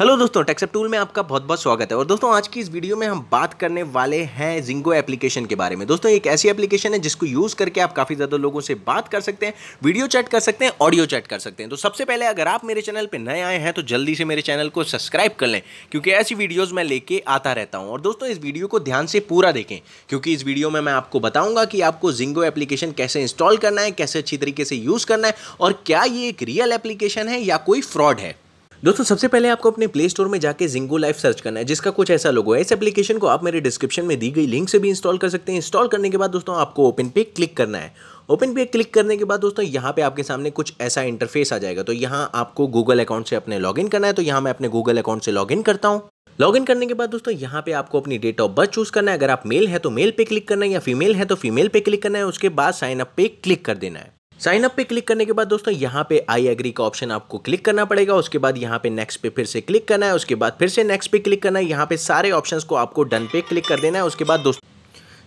hello दोस्तों टेक्सअप tool में आपका बहुत बहुत स्वागत है और दोस्तों आज की इस वीडियो में हम बात करने वाले हैं जिंगो एप्लीकेशन के बारे में दोस्तों एक ऐसी एप्लीकेशन है जिसको यूज़ करके आप काफ़ी ज़्यादा लोगों से बात कर सकते हैं वीडियो चैट कर सकते हैं ऑडियो चैट कर सकते हैं तो सबसे पहले अगर आप मेरे चैनल पर नए आए हैं तो जल्दी से मेरे चैनल को सब्सक्राइब कर लें क्योंकि ऐसी वीडियोज़ मैं लेके आता रहता हूँ और दोस्तों इस वीडियो को ध्यान से पूरा देखें क्योंकि इस वीडियो में मैं आपको बताऊँगा कि आपको जिंगो एप्लीकेशन कैसे इंस्टॉल करना है कैसे अच्छी तरीके से यूज़ करना है और क्या ये एक रियल एप्लीकेशन है या कोई फ्रॉड है दोस्तों सबसे पहले आपको अपने प्ले स्टोर में जाकर जिंगो लाइफ सर्च करना है जिसका कुछ ऐसा लोगो है इस एप्लीकेशन को आप मेरे डिस्क्रिप्शन में दी गई लिंक से भी इंस्टॉल कर सकते हैं इंस्टॉल करने के बाद दोस्तों आपको ओपन पे क्लिक करना है ओपन पे क्लिक करने के बाद दोस्तों यहाँ पे आपके सामने कुछ ऐसा इंटरफेस आ जाएगा तो यहाँ आपको गूगल अकाउंट से अपने लॉग करना है तो यहाँ मैं अपने गूगल अकाउंट से लॉग करता हूँ लॉगिन करने के बाद दोस्तों यहाँ पे आपको अपनी डेट ऑफ बर्थ चूज करना है अगर आप मेल है तो मेल पे क्लिक करना है या फीमेल है तो फीमेल पे क्लिक करना है उसके बाद साइन अप पे क्लिक कर देना है साइन अप पे क्लिक करने के बाद दोस्तों यहाँ पे आई एग्री का ऑप्शन आपको क्लिक करना पड़ेगा उसके बाद यहाँ पे नेक्स्ट पे फिर से क्लिक करना है उसके बाद फिर से नेक्स्ट पे क्लिक करना है यहाँ पे सारे ऑप्शंस को आपको डन पे क्लिक कर देना है उसके बाद दोस्तों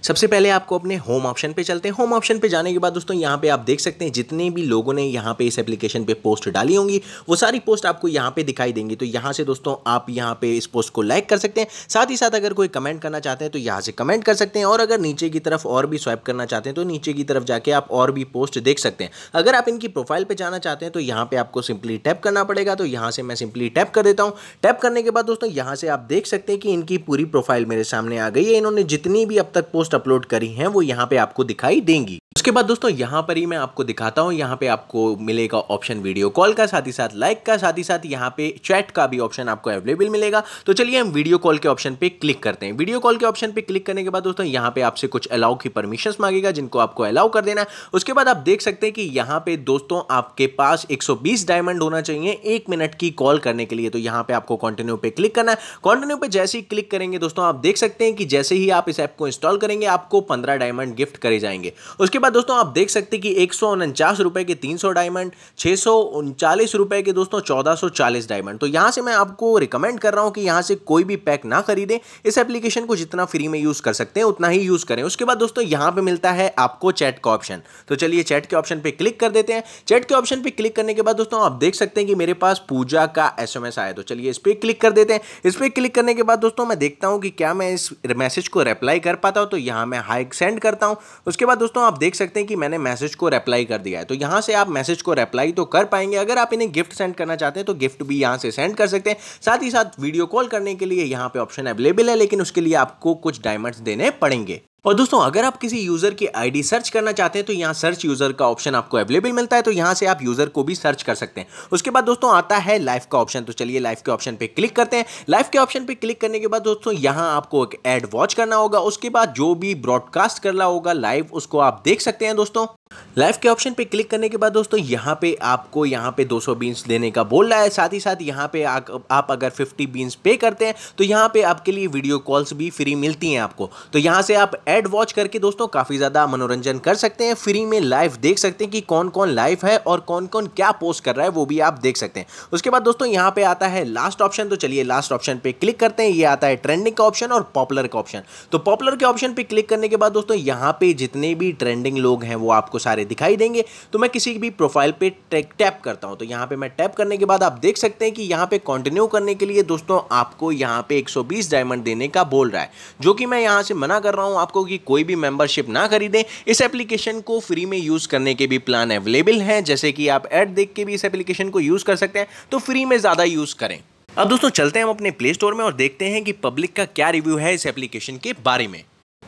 सबसे पहले आपको अपने होम ऑप्शन पे चलते हैं होम ऑप्शन पे जाने के बाद दोस्तों यहाँ पे आप देख सकते हैं जितने भी लोगों ने यहाँ पे इस एप्लीकेशन पे पोस्ट डाली होंगी वो सारी पोस्ट आपको यहाँ पे दिखाई देंगी तो यहाँ से दोस्तों आप यहाँ पे इस पोस्ट को लाइक कर सकते हैं साथ ही साथ अगर कोई कमेंट करना चाहते हैं तो यहाँ से कमेंट कर सकते हैं और अगर नीचे की तरफ और भी स्वाइप करना चाहते हैं तो नीचे की तरफ जाके आप और भी पोस्ट देख सकते हैं अगर आप इनकी प्रोफाइल पर जाना चाहते हैं तो यहाँ पर आपको सिंपली टैप करना पड़ेगा तो यहाँ से मैं सिंपली टैप कर देता हूँ टैप करने के बाद दोस्तों यहाँ से आप देख सकते हैं कि इनकी पूरी प्रोफाइल मेरे सामने आ गई है इन्होंने जितनी भी अब तक पोस्ट लिस्ट अपलोड करी हैं वो यहाँ पे आपको दिखाई देंगी उसके बाद दोस्तों यहाँ पर ही मैं आपको दिखाता हूँ यहाँ पे आपको मिलेगा ऑप्शन वीडियो कॉल का साथ ही साथ लाइक का साथ ही साथ यहाँ पे चैट का भी ऑप्शन आपको अवेलेबल मिलेगा तो चलिए हम वीडियो कॉल के ऑप्शन पे क्लिक करते हैं वीडियो कॉल के ऑप्शन पे क्लिक करने के बाद दोस्तों यहाँ पे आपसे कुछ अलाउ की परमिशन मांगेगा जिनको आपको अलाउ कर देना है उसके बाद आप देख सकते हैं कि यहाँ पे दोस्तों आपके पास एक डायमंड होना चाहिए एक मिनट की कॉल करने के लिए तो यहाँ पे आपको कॉन्टिन्यू पे क्लिक करना है कॉन्टिन्यू पे जैसे ही क्लिक करेंगे दोस्तों आप देख सकते हैं कि जैसे ही आप इस ऐप को इंस्टॉल करेंगे करेंगे आपको पंद्रह डायमंड गिफ्ट करे जाएंगे उसके बाद दोस्तों आप देख सकते हैं कि एक रुपए के तीन डायमंड छः रुपए के दोस्तों चौदह डायमंड तो यहाँ से मैं आपको रिकमेंड कर रहा हूँ कि यहाँ से कोई भी पैक ना खरीदें इस एप्लीकेशन को जितना फ्री में यूज़ कर सकते हैं उतना ही यूज़ करें उसके बाद दोस्तों यहाँ पर मिलता है आपको चैट का ऑप्शन तो चलिए चैट के ऑप्शन पर क्लिक कर देते हैं चैट के ऑप्शन पर क्लिक करने के बाद दोस्तों आप देख सकते हैं कि मेरे पास पूजा का एस आया तो चलिए इस पर क्लिक कर देते हैं इस पर क्लिक करने के बाद दोस्तों मैं देखता हूँ कि क्या मैं इस मैसेज को रिप्लाई कर पाता हूँ तो यहाँ मैं हाइक सेंड करता हूँ उसके बाद दोस्तों आप देख सकते हैं कि मैंने मैसेज को रिप्लाई कर दिया है तो यहाँ से आप मैसेज को रिप्लाई तो कर पाएंगे अगर आप इन्हें गिफ्ट सेंड करना चाहते हैं तो गिफ्ट भी यहाँ से सेंड कर सकते हैं साथ ही साथ वीडियो कॉल करने के लिए यहाँ पर ऑप्शन अवेलेबल है लेकिन उसके लिए आपको कुछ डायमंड्स देने पड़ेंगे और दोस्तों अगर आप किसी यूजर की आईडी सर्च करना चाहते हैं तो यहाँ सर्च यूजर का ऑप्शन आपको अवेलेबल मिलता है तो यहाँ से आप यूजर को भी सर्च कर सकते हैं उसके बाद दोस्तों आता है लाइफ का ऑप्शन तो चलिए लाइफ के ऑप्शन पे क्लिक करते हैं लाइफ के ऑप्शन पे क्लिक करने के बाद दोस्तों यहाँ आपको एक एड वॉच करना होगा उसके बाद जो भी ब्रॉडकास्ट करना होगा लाइव उसको आप देख सकते हैं दोस्तों लाइफ के ऑप्शन पे क्लिक करने के बाद दोस्तों यहाँ पे आपको यहाँ पे 200 बीन्स देने का बोल रहा है साथ ही साथ यहाँ पे आ, आप अगर 50 बीन्स पे करते हैं तो यहाँ पे आपके लिए वीडियो कॉल्स भी फ्री मिलती हैं आपको तो यहाँ से आप एड वॉच करके दोस्तों काफ़ी ज़्यादा मनोरंजन कर सकते हैं फ्री में लाइव देख सकते हैं कि कौन कौन लाइव है और कौन कौन क्या पोस्ट कर रहा है वो भी आप देख सकते हैं उसके बाद दोस्तों यहाँ पर आता है लास्ट ऑप्शन तो चलिए लास्ट ऑप्शन पर क्लिक करते हैं ये आता है ट्रेंडिंग का ऑप्शन और पॉपुलर का ऑप्शन तो पॉपुलर के ऑप्शन पर क्लिक करने के बाद दोस्तों यहाँ पर जितने भी ट्रेंडिंग लोग हैं वो आपको सारे दिखाई देंगे तो मैं किसी भी प्रोफाइल पे टैप करता हूँ तो यहाँ पे मैं टैप करने के बाद आप देख सकते हैं कि यहाँ पे कंटिन्यू करने के लिए दोस्तों आपको यहाँ पे 120 डायमंड देने का बोल रहा है जो कि मैं यहाँ से मना कर रहा हूँ आपको कि कोई भी मेंबरशिप ना खरीदें इस एप्लीकेशन को फ्री में यूज़ करने के भी प्लान अवेलेबल हैं जैसे कि आप एड देख के भी इस एप्लीकेशन को यूज़ कर सकते हैं तो फ्री में ज़्यादा यूज़ करें अब दोस्तों चलते हैं हम अपने प्ले स्टोर में और देखते हैं कि पब्लिक का क्या रिव्यू है इस एप्लीकेशन के बारे में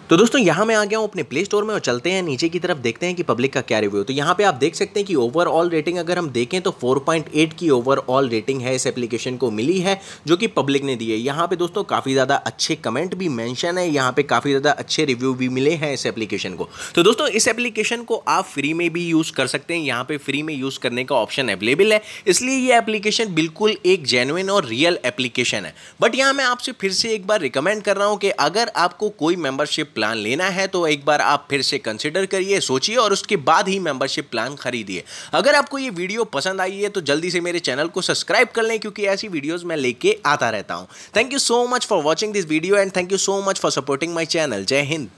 तो दोस्तों यहाँ मैं आ गया हूँ अपने प्ले स्टोर में और चलते हैं नीचे की तरफ देखते हैं कि पब्लिक का क्या रिव्यू तो यहाँ पे आप देख सकते हैं कि ओवरऑल रेटिंग अगर हम देखें तो 4.8 की ओवरऑल रेटिंग है इस एप्लीकेशन को मिली है जो कि पब्लिक ने दी है यहाँ पे दोस्तों काफ़ी ज़्यादा अच्छे कमेंट भी मैंशन है यहाँ पर काफ़ी ज़्यादा अच्छे रिव्यू भी मिले हैं इस एप्लीकेशन को तो दोस्तों इस एप्लीकेशन को आप फ्री में भी यूज़ कर सकते हैं यहाँ पर फ्री में यूज़ करने का ऑप्शन अवेलेबल है इसलिए ये एप्लीकेशन बिल्कुल एक जेनुइन और रियल एप्लीकेशन है बट यहाँ मैं आपसे फिर से एक बार रिकमेंड कर रहा हूँ कि अगर आपको कोई मेम्बरशिप प्लान लेना है तो एक बार आप फिर से कंसिडर करिए सोचिए और उसके बाद ही मेंबरशिप प्लान खरीदिए अगर आपको ये वीडियो पसंद आई है तो जल्दी से मेरे चैनल को सब्सक्राइब कर लें क्योंकि ऐसी वीडियोस मैं लेके आता रहता हूँ thank you so much for watching this video and thank you so much for supporting my channel Jai Hind